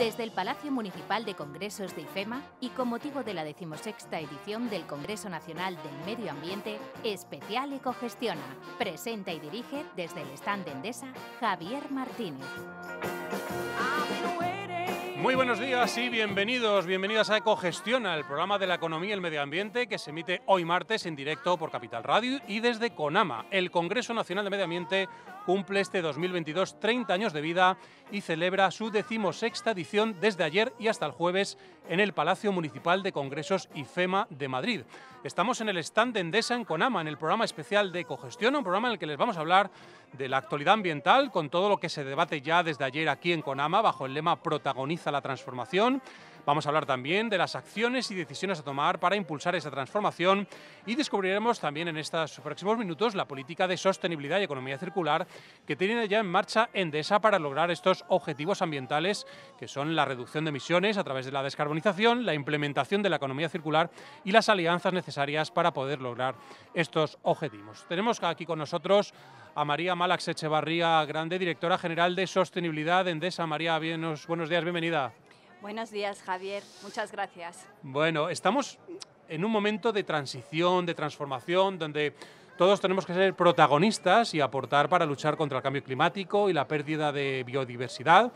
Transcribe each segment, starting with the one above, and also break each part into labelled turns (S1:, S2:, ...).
S1: Desde el Palacio Municipal de Congresos de IFEMA y con motivo de la decimosexta edición del Congreso Nacional del Medio Ambiente, Especial Ecogestiona. Presenta y dirige desde el stand de Endesa Javier Martínez.
S2: Ah, muy buenos días y bienvenidos, bienvenidas a Ecogestiona, el programa de la economía y el medio ambiente que se emite hoy martes en directo por Capital Radio y desde CONAMA. El Congreso Nacional de Medio Ambiente cumple este 2022 30 años de vida y celebra su decimosexta edición desde ayer y hasta el jueves en el Palacio Municipal de Congresos IFEMA de Madrid. Estamos en el stand de Endesa en Conama, en el programa especial de Ecogestión, un programa en el que les vamos a hablar de la actualidad ambiental, con todo lo que se debate ya desde ayer aquí en Conama, bajo el lema Protagoniza la transformación Vamos a hablar también de las acciones y decisiones a tomar para impulsar esa transformación y descubriremos también en estos próximos minutos la política de sostenibilidad y economía circular que tiene ya en marcha Endesa para lograr estos objetivos ambientales que son la reducción de emisiones a través de la descarbonización, la implementación de la economía circular y las alianzas necesarias para poder lograr estos objetivos. Tenemos aquí con nosotros a María Malax Echevarría Grande, directora general de Sostenibilidad de Endesa. María, buenos días, bienvenida.
S1: Buenos días, Javier. Muchas gracias.
S2: Bueno, estamos en un momento de transición, de transformación, donde todos tenemos que ser protagonistas y aportar para luchar contra el cambio climático y la pérdida de biodiversidad.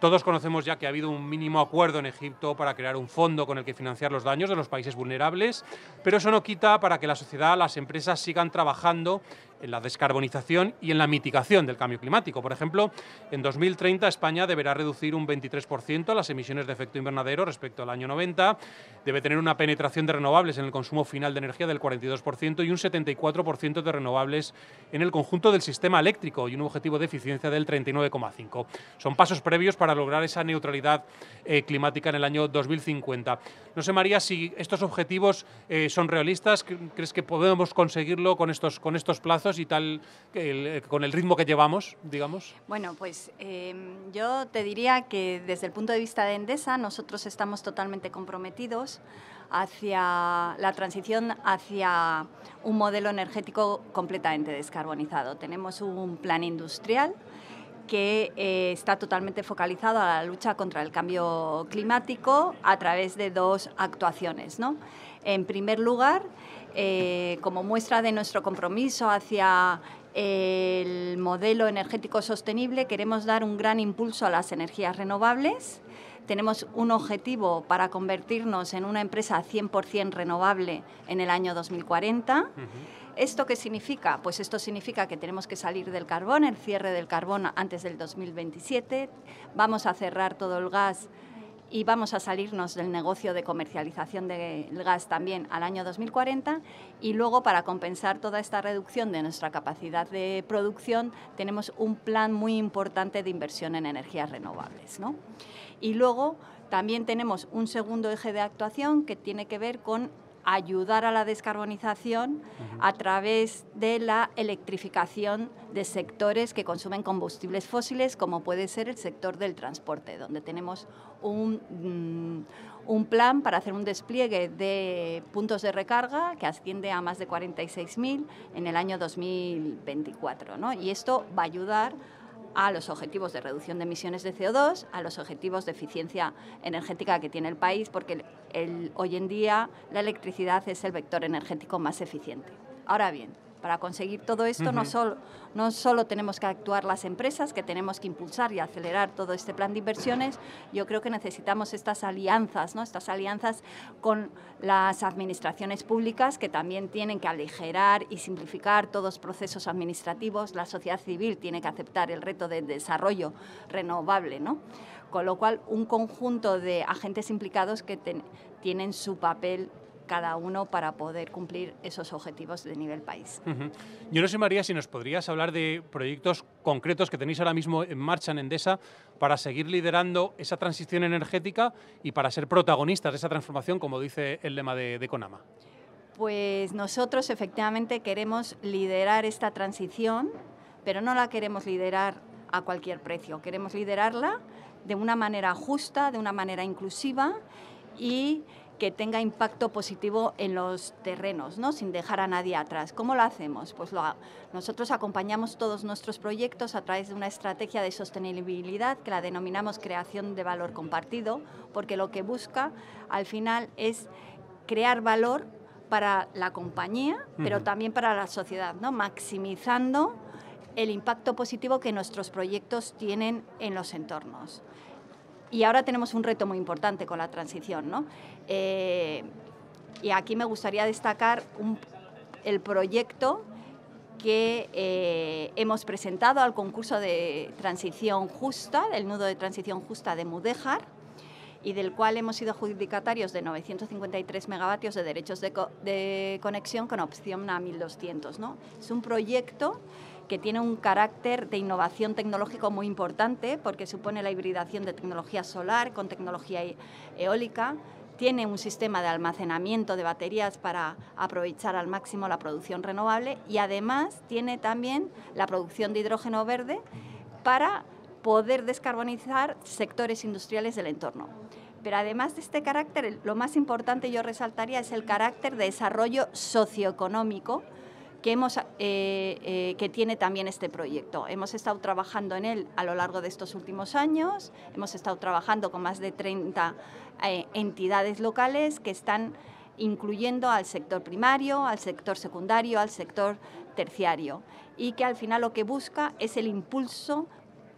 S2: Todos conocemos ya que ha habido un mínimo acuerdo en Egipto para crear un fondo con el que financiar los daños de los países vulnerables, pero eso no quita para que la sociedad, las empresas sigan trabajando en la descarbonización y en la mitigación del cambio climático. Por ejemplo, en 2030 España deberá reducir un 23% las emisiones de efecto invernadero respecto al año 90, debe tener una penetración de renovables en el consumo final de energía del 42% y un 74% de renovables en el conjunto del sistema eléctrico y un objetivo de eficiencia del 39,5. Son pasos previos para lograr esa neutralidad eh, climática en el año 2050. No sé, María, si estos objetivos eh, son realistas, ¿crees que podemos conseguirlo con estos, con estos plazos? y tal, eh, con el ritmo que llevamos, digamos?
S1: Bueno, pues em, yo te diría que desde el punto de vista de Endesa nosotros estamos totalmente comprometidos hacia la transición hacia un modelo energético completamente descarbonizado. Tenemos un plan industrial que eh, está totalmente focalizado a la lucha contra el cambio climático a través de dos actuaciones. ¿no? En primer lugar, eh, como muestra de nuestro compromiso hacia el modelo energético sostenible, queremos dar un gran impulso a las energías renovables. Tenemos un objetivo para convertirnos en una empresa 100% renovable en el año 2040. ¿Esto qué significa? Pues esto significa que tenemos que salir del carbón, el cierre del carbón antes del 2027. Vamos a cerrar todo el gas y vamos a salirnos del negocio de comercialización del gas también al año 2040 y luego para compensar toda esta reducción de nuestra capacidad de producción tenemos un plan muy importante de inversión en energías renovables. Y luego también tenemos un segundo eje de actuación que tiene que ver con ayudar a la descarbonización a través de la electrificación de sectores que consumen combustibles fósiles, como puede ser el sector del transporte, donde tenemos
S3: un,
S1: mm, plan para hacer un despliegue de puntos de recarga que asciende a más de 46.000 en el año 2024. Y esto va a ayudar a los objetivos de reducción de emisiones de CO2, a los objetivos de eficiencia energética que tiene el país, porque hoy en día la electricidad es el vector energético más eficiente. Ahora bien, para conseguir todo esto no, solo, no solo tenemos que actuar las empresas, que tenemos que impulsar y acelerar todo este plan de inversiones, yo creo que necesitamos estas alianzas, ¿no? estas alianzas con las administraciones públicas que también tienen que aligerar y simplificar todos los procesos administrativos, la sociedad civil tiene que aceptar el reto de desarrollo renovable, ¿no? con lo cual un conjunto de agentes implicados que tienen su papel cada uno para poder cumplir esos objetivos de nivel país.
S2: Yo no sé, María, si nos podrías hablar de proyectos concretos que tenéis ahora mismo en marcha en Endesa para seguir liderando esa transición energética y para ser protagonistas de esa transformación, como dice el lema de, de Conama.
S1: Pues nosotros efectivamente queremos liderar esta transición, pero no la queremos liderar a cualquier precio, queremos liderarla de una manera justa, de una manera inclusiva y que tenga impacto positivo en los terrenos, ¿no? sin dejar a nadie atrás. ¿Cómo lo hacemos? Pues nosotros acompañamos todos nuestros proyectos a través de una estrategia de sostenibilidad que la denominamos creación de valor compartido, porque lo que busca al final es crear valor para la compañía, pero también para la sociedad, ¿no? maximizando el impacto positivo que nuestros proyectos tienen en los entornos. Y ahora tenemos un reto muy importante con la transición, ¿no? Eh, y aquí me gustaría destacar el proyecto que eh, hemos presentado al concurso de transición justa, el nudo de transición justa de Mudejar y del cual hemos sido adjudicatarios de 953 megavatios de derechos de, conexión con opción a 1.200. ¿no? Es un proyecto que tiene un carácter de innovación tecnológico muy importante porque supone la hibridación de tecnología solar con tecnología e, eólica, tiene un sistema de almacenamiento de baterías para aprovechar al máximo la producción renovable y además tiene también la producción de hidrógeno verde para poder descarbonizar sectores industriales del entorno. Pero además de este carácter, lo más importante yo resaltaría es el carácter de desarrollo socioeconómico que, hemos, eh, eh, que tiene también este proyecto. Hemos estado trabajando en él a lo largo de estos últimos años, hemos estado trabajando con más de 30 eh, entidades locales que están incluyendo al sector primario, al sector secundario, al sector terciario, y que al final lo que busca es el impulso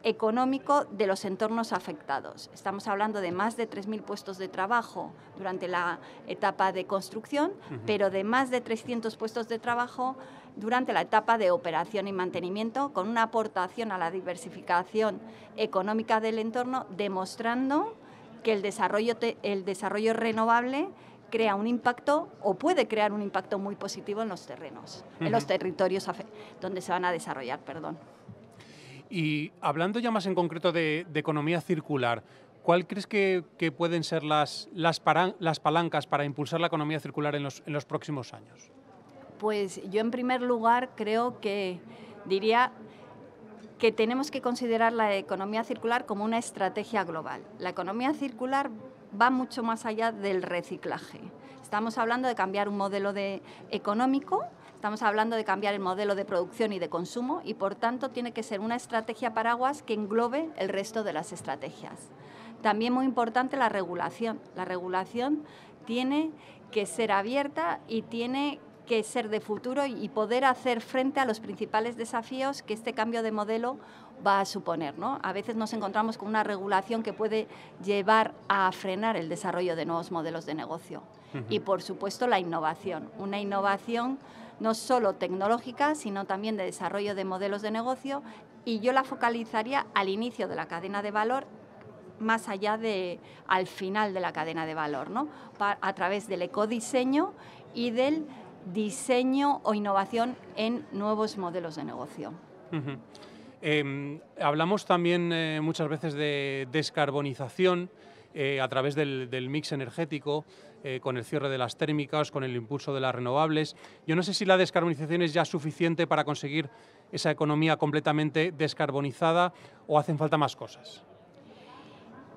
S1: económico de los entornos afectados. Estamos hablando de más de 3.000 puestos de trabajo durante la etapa de construcción, pero de más de 300 puestos de trabajo durante la etapa de operación y mantenimiento, con una aportación a la diversificación económica del entorno, demostrando que el desarrollo, el desarrollo renovable crea un impacto o puede crear un impacto muy positivo en los terrenos, en los territorios donde se van a desarrollar, perdón.
S2: Y hablando ya más en concreto de, economía circular, ¿cuál crees que, pueden ser las, las, palancas para impulsar la economía circular en los, próximos años?
S1: Pues yo en primer lugar creo que diría que tenemos que considerar la economía circular como una estrategia global. La economía circular va mucho más allá del reciclaje. Estamos hablando de cambiar un modelo económico Estamos hablando de cambiar el modelo de producción y de consumo y por tanto tiene que ser una estrategia paraguas que englobe el resto de las estrategias. También muy importante la regulación. La regulación tiene que ser abierta y tiene que ser de futuro y poder hacer frente a los principales desafíos que este cambio de modelo va a suponer. ¿no? A veces nos encontramos con una regulación que puede llevar a frenar el desarrollo de nuevos modelos de negocio. Y por supuesto la innovación, una innovación no solo tecnológica, sino también de desarrollo de modelos de negocio y yo la focalizaría al inicio de la cadena de valor más allá de al final de la cadena de valor, a través del ecodiseño y del diseño o innovación en nuevos modelos de
S2: negocio. Em, hablamos también eh, muchas veces de descarbonización eh, a través del mix energético. Eh, con el cierre de las térmicas, con el impulso de las renovables. Yo no sé si la descarbonización es ya suficiente para conseguir esa economía completamente descarbonizada o hacen falta más cosas.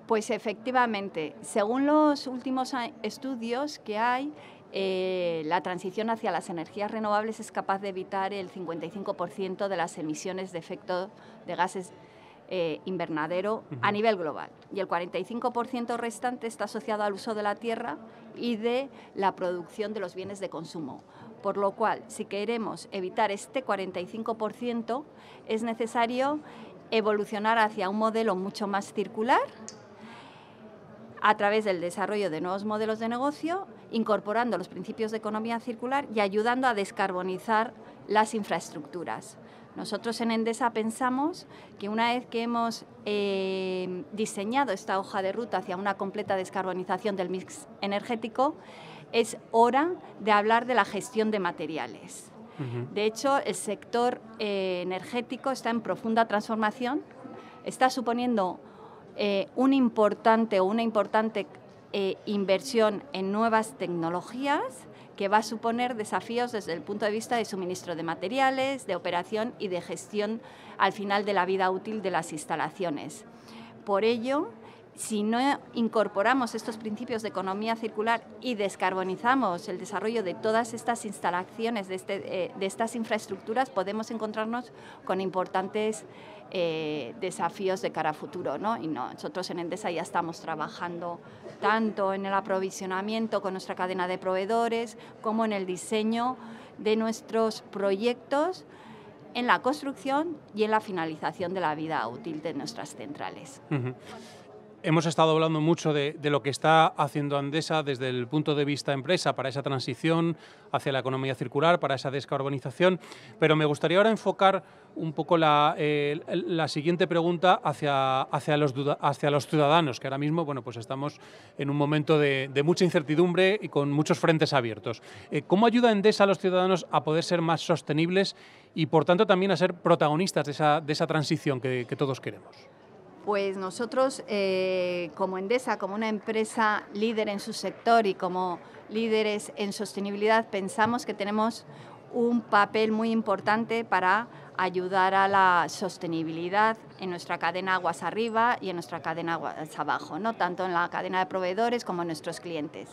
S1: Pues efectivamente, según los últimos estudios que hay, eh, la transición hacia las energías renovables es capaz de evitar el 55% de las emisiones de efecto de gases eh, invernadero a nivel global. Y el 45% restante está asociado al uso de la tierra y de la producción de los bienes de consumo. Por lo cual, si queremos evitar este 45%, es necesario evolucionar hacia un modelo mucho más circular a través del desarrollo de nuevos modelos de negocio, incorporando los principios de economía circular y ayudando a descarbonizar las infraestructuras. Nosotros en Endesa pensamos que una vez que hemos eh, diseñado esta hoja de ruta hacia una completa descarbonización del mix energético, es hora de hablar de la gestión de materiales. De hecho, el sector eh, energético está en profunda transformación, está suponiendo eh, un importante o una importante inversión en nuevas tecnologías que va a suponer desafíos desde el punto de vista de suministro de materiales, de operación y de gestión al final de la vida útil de las instalaciones. Por ello, si no incorporamos estos principios de economía circular y descarbonizamos el desarrollo de todas estas instalaciones, de, este, eh, estas infraestructuras, podemos encontrarnos con importantes eh, desafíos de cara a futuro. Y nosotros en Endesa ya estamos trabajando tanto en el aprovisionamiento con nuestra cadena de proveedores como en el diseño de nuestros proyectos en la construcción y en la finalización de la vida útil de nuestras centrales.
S2: Hemos estado hablando mucho de, lo que está haciendo Andesa desde el punto de vista empresa para esa transición hacia la economía circular, para esa descarbonización, pero me gustaría ahora enfocar un poco la, eh, siguiente pregunta hacia, hacia, los, ciudadanos, que ahora mismo bueno, pues estamos en un momento de, mucha incertidumbre y con muchos frentes abiertos. Eh, ¿Cómo ayuda Endesa a los ciudadanos a poder ser más sostenibles y, por tanto, también a ser protagonistas de esa, transición que todos queremos?
S1: Pues nosotros, eh, como Endesa, como una empresa líder en su sector y como líderes en sostenibilidad, pensamos que tenemos un papel muy importante para ayudar a la sostenibilidad en nuestra cadena aguas arriba y en nuestra cadena aguas abajo, ¿no? tanto en la cadena de proveedores como en nuestros clientes.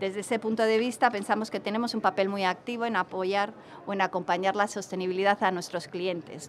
S1: Desde ese punto de vista pensamos que tenemos un papel muy activo en apoyar o en acompañar la sostenibilidad a nuestros clientes,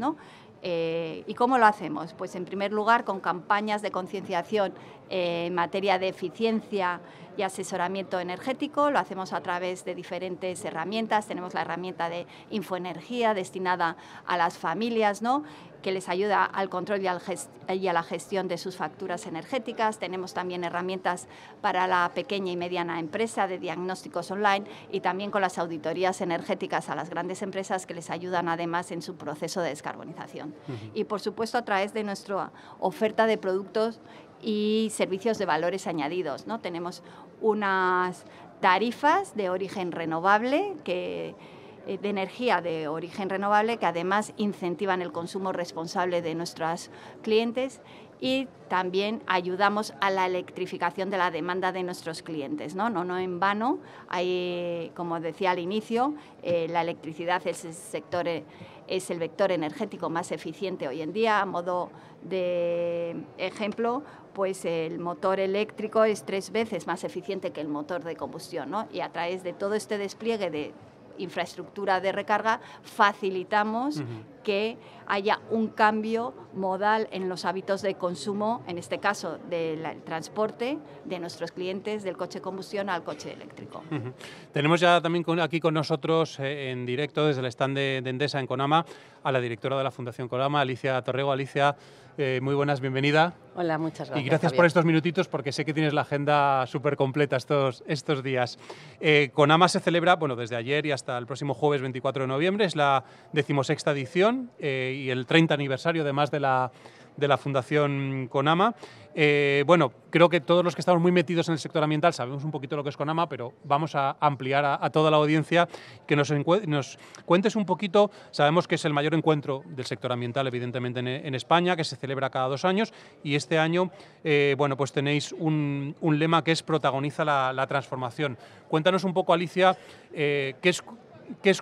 S1: eh, ¿Y cómo lo hacemos? Pues en primer lugar con campañas de concienciación eh, en materia de eficiencia, y asesoramiento energético. Lo hacemos a través de diferentes herramientas. Tenemos la herramienta de infoenergía destinada a las familias, ¿no? que les ayuda al control y, a la gestión de sus facturas energéticas. Tenemos también herramientas para la pequeña y mediana empresa de diagnósticos online y también con las auditorías energéticas a las grandes empresas que les ayudan además en su proceso de descarbonización. Y por supuesto a través de nuestra oferta de productos y servicios de valores añadidos. ¿no? Tenemos unas tarifas de origen renovable que eh, de energía de origen renovable que además incentivan el consumo responsable de nuestros clientes y también ayudamos a la electrificación de la demanda de nuestros clientes. No, no, no en vano, hay, como decía al inicio, eh, la electricidad es el, sector, es el vector energético más eficiente hoy en día. A modo de ejemplo, pues el motor eléctrico es tres veces más eficiente que el motor de combustión. Y a través de todo este despliegue de infraestructura de recarga facilitamos que haya un cambio modal en los hábitos de consumo, en este caso del transporte de nuestros clientes del coche combustión al coche eléctrico.
S2: Tenemos ya también aquí con nosotros eh, en directo desde el stand de, Endesa en Conama a la directora de la Fundación Conama, Alicia Torrego. Alicia, eh, muy buenas, bienvenida.
S3: Hola, muchas gracias. Y gracias por estos
S2: minutitos porque sé que tienes la agenda súper completa estos, estos días. Eh, Conama se celebra, bueno, desde ayer y hasta el próximo jueves 24 de noviembre, es la decimosexta edición eh, y el 30 aniversario además de la, de la Fundación Conama. Eh, bueno, creo que todos los que estamos muy metidos en el sector ambiental sabemos un poquito lo que es Conama, pero vamos a ampliar a, toda la audiencia que nos, nos, cuentes un poquito. Sabemos que es el mayor encuentro del sector ambiental, evidentemente, en, España, que se celebra cada dos años y este año, eh, bueno, pues tenéis un, lema que es protagoniza la, transformación. Cuéntanos un poco, Alicia, qué es qué es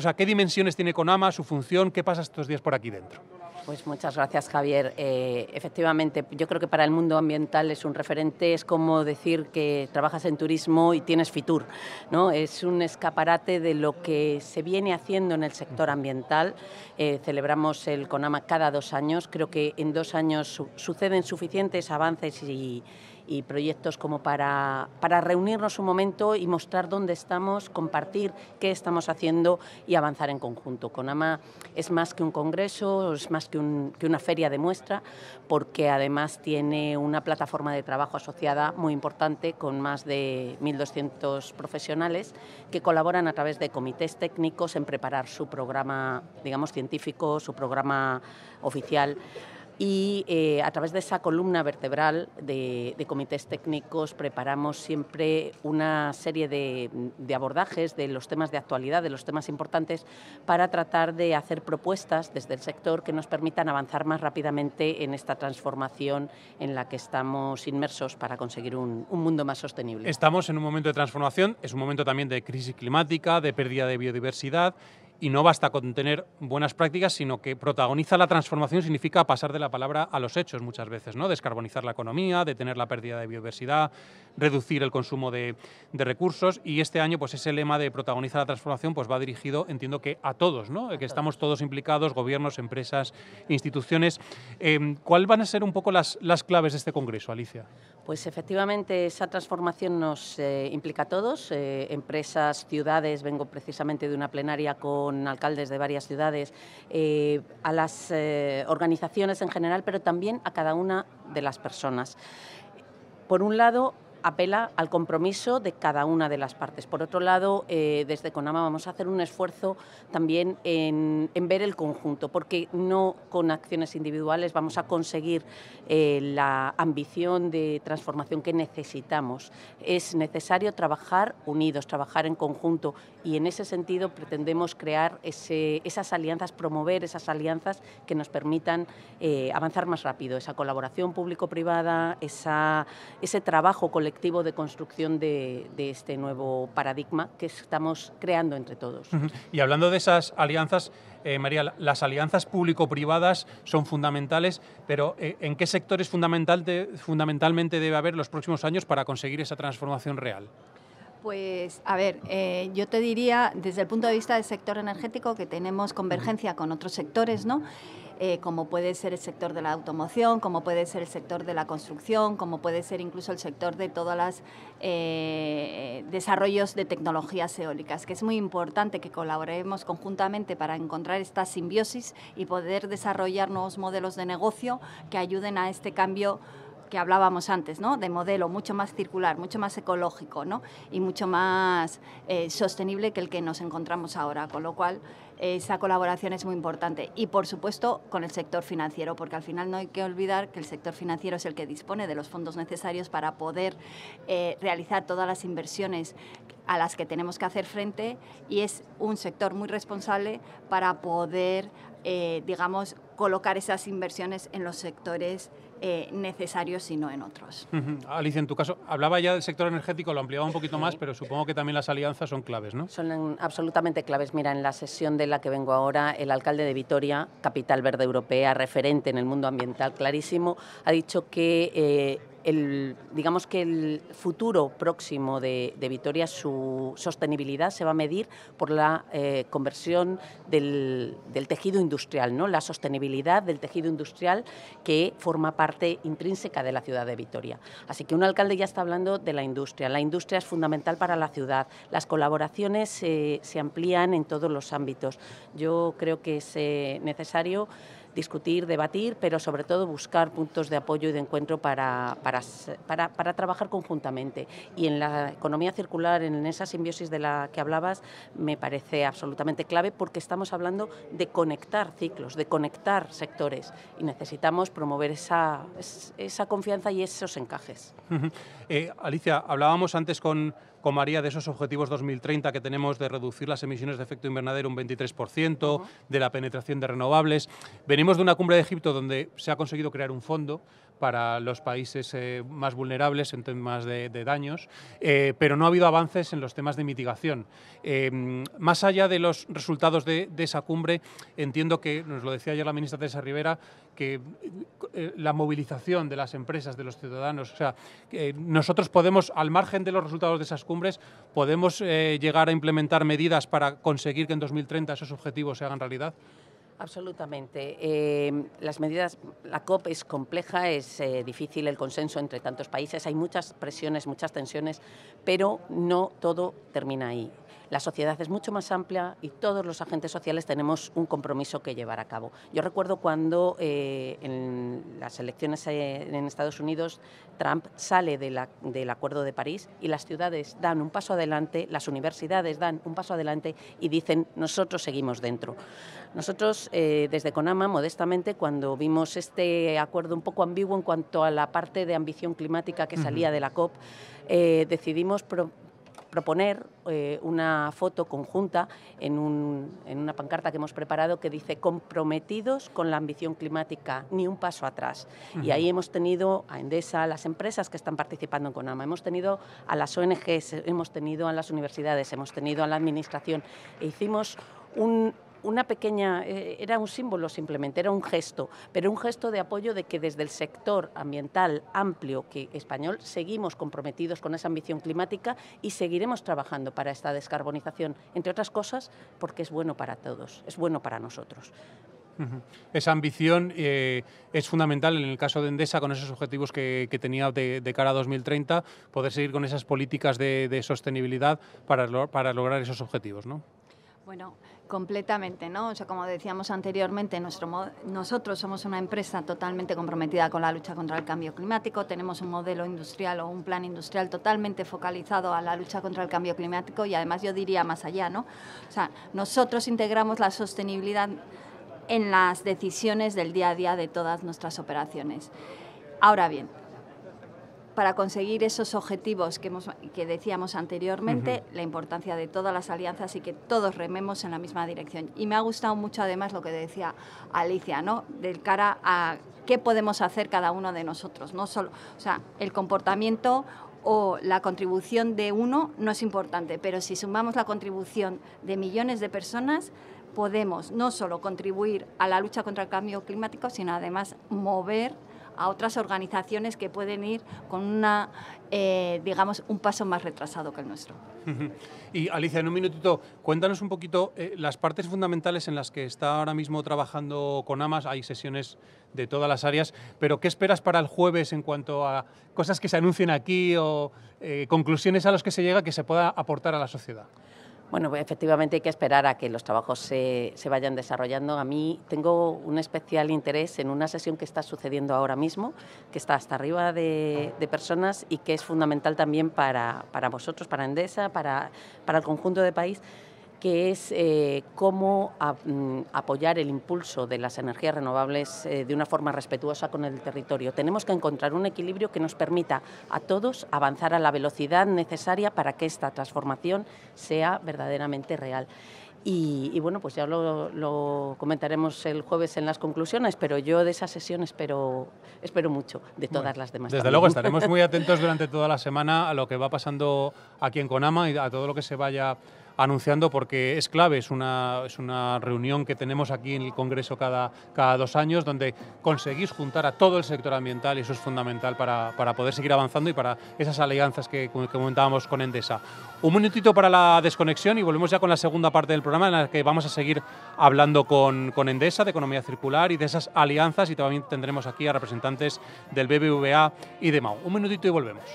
S2: sea, qué dimensiones tiene Conama, su función, qué pasa estos días por aquí dentro.
S3: Pues muchas gracias, Javier. Eh, efectivamente, yo creo que para el mundo ambiental es un referente, es como decir que trabajas en turismo y tienes Fitur, ¿no? Es un escaparate de lo que se viene haciendo en el sector ambiental. Eh, celebramos el CONAMA cada dos años. Creo que en dos años suceden suficientes avances y y proyectos como para, para reunirnos un momento y mostrar dónde estamos, compartir qué estamos haciendo y avanzar en conjunto. Conama es más que un congreso, es más que, una feria de muestra, porque además tiene una plataforma de trabajo asociada muy importante con más de 1.200 profesionales que colaboran a través de comités técnicos en preparar su programa, digamos, científico, su programa oficial y eh, a través de esa columna vertebral de, comités técnicos preparamos siempre una serie de, abordajes de los temas de actualidad, de los temas importantes, para tratar de hacer propuestas desde el sector que nos permitan avanzar más rápidamente en esta transformación en la que estamos inmersos para conseguir un mundo más sostenible.
S2: Estamos en un momento de transformación, es un momento también de crisis climática, de pérdida de biodiversidad y no basta con tener buenas prácticas, sino que protagoniza la transformación significa pasar de la palabra a los hechos muchas veces, ¿no? Descarbonizar la economía, detener la pérdida de biodiversidad, reducir el consumo de, recursos. Y este año, pues ese lema de protagoniza la transformación, pues va dirigido, entiendo que a todos, ¿no? que estamos todos implicados, gobiernos, empresas, instituciones. Em, ¿Cuáles van a ser un poco las, las claves de este congreso, Alicia?
S3: Pues efectivamente esa transformación nos eh, implica a todos, eh, empresas, ciudades, vengo precisamente de una plenaria con con alcaldes de varias ciudades, eh, a las eh, organizaciones en general, pero también a cada una de las personas. Por un lado, apela al compromiso de cada una de las partes. Por otro lado, eh, desde CONAMA vamos a hacer un esfuerzo también en, ver el conjunto, porque no con acciones individuales vamos a conseguir eh, la ambición de transformación que necesitamos. Es necesario trabajar unidos, trabajar en conjunto y en ese sentido pretendemos crear esas alianzas, promover esas alianzas que nos permitan eh, avanzar más rápido, esa colaboración público-privada, ese trabajo colectivo de construcción de, este nuevo paradigma que estamos creando entre todos.
S2: Y hablando de esas alianzas, eh, María, las alianzas público-privadas son fundamentales, pero eh, ¿en qué sectores fundamentalmente debe haber los próximos años para conseguir esa transformación real?
S1: Pues a ver, eh, yo te diría desde el punto de vista del sector energético que tenemos convergencia con otros sectores, ¿no? Eh, como puede ser el sector de la automoción, como puede ser el sector de la construcción, como puede ser incluso el sector de todos los eh, desarrollos de tecnologías eólicas, que es muy importante que colaboremos conjuntamente para encontrar esta simbiosis y poder desarrollar nuevos modelos de negocio que ayuden a este cambio que hablábamos antes, ¿no? de modelo mucho más circular, mucho más ecológico y mucho más eh, sostenible que el que nos encontramos ahora, con lo cual esa colaboración es muy importante. Y por supuesto con el sector financiero, porque al final no hay que olvidar que el sector financiero es el que dispone de los fondos necesarios para poder eh, realizar todas las inversiones a las que tenemos que hacer frente y es un sector muy responsable para poder eh, digamos, colocar esas inversiones en los sectores eh, necesarios y no en
S2: otros. Alicia, en tu caso, hablaba ya del sector energético, lo ampliaba un poquito más, pero supongo que también las alianzas son claves, ¿no?
S3: Son absolutamente claves. Mira, en la sesión de la que vengo ahora, el alcalde de Vitoria, capital verde europea, referente en el mundo ambiental, clarísimo, ha dicho que... Eh, el, digamos que el futuro próximo de, Vitoria, su sostenibilidad se va a medir por la eh, conversión del, tejido industrial, ¿no? la sostenibilidad del tejido industrial que forma parte intrínseca de la ciudad de Vitoria. Así que un alcalde ya está hablando de la industria. La industria es fundamental para la ciudad. Las colaboraciones eh, se amplían en todos los ámbitos. Yo creo que es eh, necesario discutir, debatir, pero sobre todo buscar puntos de apoyo y de encuentro para, para, trabajar conjuntamente. Y en la economía circular, en esa simbiosis de la que hablabas, me parece absolutamente clave porque estamos hablando de conectar ciclos, de conectar sectores y necesitamos promover esa, confianza y esos
S2: encajes. Eh, Alicia, hablábamos antes con haría de esos objetivos 2030 que tenemos de reducir las emisiones de efecto invernadero un 23%, de la penetración de renovables. Venimos de una cumbre de Egipto donde se ha conseguido crear un fondo para los países eh, más vulnerables en temas de, daños, eh, pero no ha habido avances en los temas de mitigación. Eh, más allá de los resultados de, esa cumbre, entiendo que, nos lo decía ayer la ministra Teresa Rivera, que la movilización de las empresas, de los ciudadanos, o sea, nosotros podemos, al margen de los resultados de esas cumbres, podemos llegar a implementar medidas para conseguir que en 2030 esos objetivos se hagan realidad.
S3: Absolutamente. Eh, las medidas, la COP es compleja, es eh, difícil el consenso entre tantos países, hay muchas presiones, muchas tensiones, pero no todo termina ahí. La sociedad es mucho más amplia y todos los agentes sociales tenemos un compromiso que llevar a cabo. Yo recuerdo cuando eh, en las elecciones eh, en Estados Unidos Trump sale de la, del Acuerdo de París y las ciudades dan un paso adelante, las universidades dan un paso adelante y dicen nosotros seguimos dentro. Nosotros eh, desde Conama, modestamente, cuando vimos este acuerdo un poco ambiguo en cuanto a la parte de ambición climática que salía de la COP, decidimos proponer eh, una foto conjunta en, un, en, una pancarta que hemos preparado que dice comprometidos con la ambición climática, ni un paso atrás. Y ahí hemos tenido a Endesa, a las empresas que están participando en CONAMA, hemos tenido a las ONGs, hemos tenido a las universidades, hemos tenido a la administración. E hicimos un una pequeña, eh, era un símbolo simplemente, era un gesto, pero un gesto de apoyo de que desde el sector ambiental amplio que español seguimos comprometidos con esa ambición climática y seguiremos trabajando para esta descarbonización, entre otras cosas porque es bueno para todos, es bueno para nosotros.
S2: Esa ambición eh, es fundamental en el caso de Endesa, con esos objetivos que, tenía de, cara a 2030, poder seguir con esas políticas de, sostenibilidad para, para lograr esos objetivos, ¿no?
S1: Bueno, completamente, ¿no? O sea, como decíamos anteriormente, nuestro, nosotros somos una empresa totalmente comprometida con la lucha contra el cambio climático, tenemos un modelo industrial o un plan industrial totalmente focalizado a la lucha contra el cambio climático y además yo diría más allá, ¿no? O sea, nosotros integramos la sostenibilidad en las decisiones del día a día de todas nuestras operaciones. Ahora bien, para conseguir esos objetivos que, que decíamos anteriormente, la importancia de todas las alianzas y que todos rememos en la misma dirección. Y me ha gustado mucho además lo que decía Alicia, ¿no? Del cara a qué podemos hacer cada uno de nosotros, no solo, o sea, el comportamiento o la contribución de uno no es importante, pero si sumamos la contribución de millones de personas, podemos no solo contribuir a la lucha contra el cambio climático, sino además mover a otras organizaciones que pueden ir con una, eh, digamos, un paso más retrasado que el nuestro.
S2: Y Alicia, en un minutito, cuéntanos un poquito eh, las partes fundamentales en las que está ahora mismo trabajando con AMAS. Hay sesiones de todas las áreas, pero ¿qué esperas para el jueves en cuanto a cosas que se anuncien aquí o eh, conclusiones a las que se llega que se pueda aportar a la sociedad?
S3: Bueno, efectivamente hay que esperar a que los trabajos se, vayan desarrollando. A mí tengo un especial interés en una sesión que está sucediendo ahora mismo, que está hasta arriba de, personas y que es fundamental también para, vosotros, para Endesa, para, para el conjunto de país, que es eh, cómo mm, apoyar el impulso de las energías renovables eh, de una forma respetuosa con el territorio. Tenemos que encontrar un equilibrio que nos permita a todos avanzar a la velocidad necesaria para que esta transformación sea verdaderamente real. Y, bueno, pues ya lo, comentaremos el jueves en las conclusiones, pero yo de esa sesión espero, espero mucho de todas las demás. Desde luego estaremos
S2: muy atentos durante toda la semana a lo que va pasando aquí en Conama y a todo lo que se vaya anunciando porque es clave, es una, es una reunión que tenemos aquí en el Congreso cada, cada dos años donde conseguís juntar a todo el sector ambiental y eso es fundamental para, poder seguir avanzando y para esas alianzas que, comentábamos con Endesa. Un minutito para la desconexión y volvemos ya con la segunda parte del programa en la que vamos a seguir hablando con, con Endesa de economía circular y de esas alianzas y también tendremos aquí a representantes del BBVA y de MAU. Un minutito y volvemos.